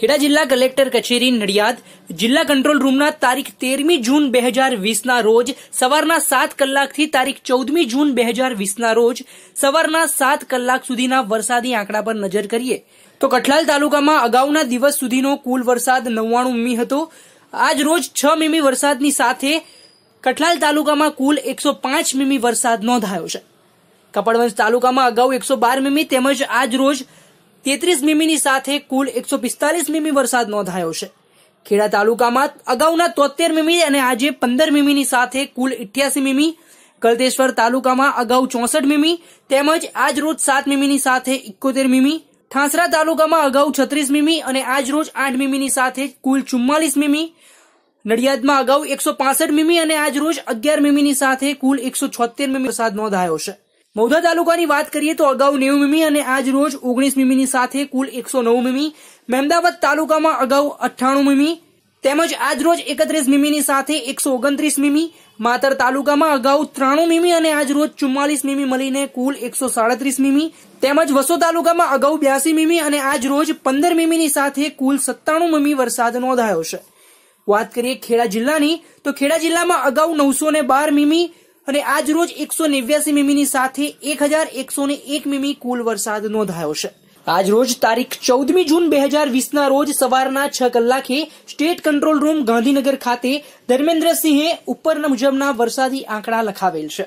ખેડા જિલ્લા કલેક્ટર કચેરી નડિયાદ જિલ્લા કંટ્રોલ રૂમના તારીખ તેરમી જૂન બે હજાર વીસના રોજ સવારના સાત કલાકથી તારીખ ચૌદમી જૂન બે હજાર વીસના રોજ સવારના સાત કલાક સુધીના વરસાદી આંકડા પર નજર કરીએ તો કઠલાલ તાલુકામાં અગાઉના દિવસ સુધીનો કુલ વરસાદ નવ્વાણું મી હતો આજ રોજ છ મીમી વરસાદની સાથે કઠલાલ તાલુકામાં કુલ એકસો પાંચ મીમી વરસાદ નોંધાયો છે કપડવંજ તાલુકામાં અગાઉ એકસો બાર મીમી તેમજ આજ રોજ તેત્રીસ મીમીની સાથે કુલ એકસો પિસ્તાલીસ મીમી વરસાદ નોંધાયો છે ખેડા તાલુકામાં અગાઉના તોતેર મીમી અને આજે પંદર મીમીની સાથે કુલ ઇઠ્યાસી મીમી કલતેશ્વર તાલુકામાં અગાઉ ચોસઠ મીમી તેમજ આજ રોજ સાત મીમીની સાથે ઇકોતેર મીમી ઠાંસરા તાલુકામાં અગાઉ છત્રીસ મીમી અને આજ રોજ આઠ મીમીની સાથે કુલ ચુમ્માલીસ મીમી નડિયાદમાં અગાઉ એકસો પાસઠ મીમી અને આજ રોજ અગિયાર મીમીની સાથે કુલ એકસો છોતેર મીમી વરસાદ નોંધાયો છે મૌધા તાલુકાની વાત કરીએ તો અગાઉ નેવું મીમી અને આજ રોજ ઓગણીસ મીમીની સાથે કુલ એકસો નવ મીમી મહેમદાવાદ તાલુકામાં અગાઉ અઠ્ઠાણું મીમી તેમજ આજ રોજ એકત્રીસ મીમીની સાથે એકસો ઓગણત્રીસ મીમી માતર તાલુકામાં અગાઉ ત્રાણું મીમી અને આજ રોજ ચુમ્માલીસ મીમી મળીને કુલ એકસો સાડત્રીસ મીમી તેમજ વસો તાલુકામાં અગાઉ બ્યાસી મીમી અને આજ રોજ પંદર મીમીની સાથે કુલ સત્તાણું મીમી વરસાદ નોંધાયો છે વાત કરીએ ખેડા જિલ્લાની તો ખેડા જિલ્લામાં અગાઉ નવસો ને બાર મીમી અને આજ રોજ એકસો નેવ્યાસી મીમીની સાથે એક હજાર એકસો ને એક મીમી કુલ વરસાદ નોંધાયો છે આજ રોજ તારીખ ચૌદમી જૂન બે હજાર વીસના રોજ સવારના છ કલાકે સ્ટેટ કંટ્રોલ રૂમ ગાંધીનગર ખાતે ધર્મેન્દ્રસિંહે ઉપરના મુજબના વરસાદી આંકડા લખાવેલ છે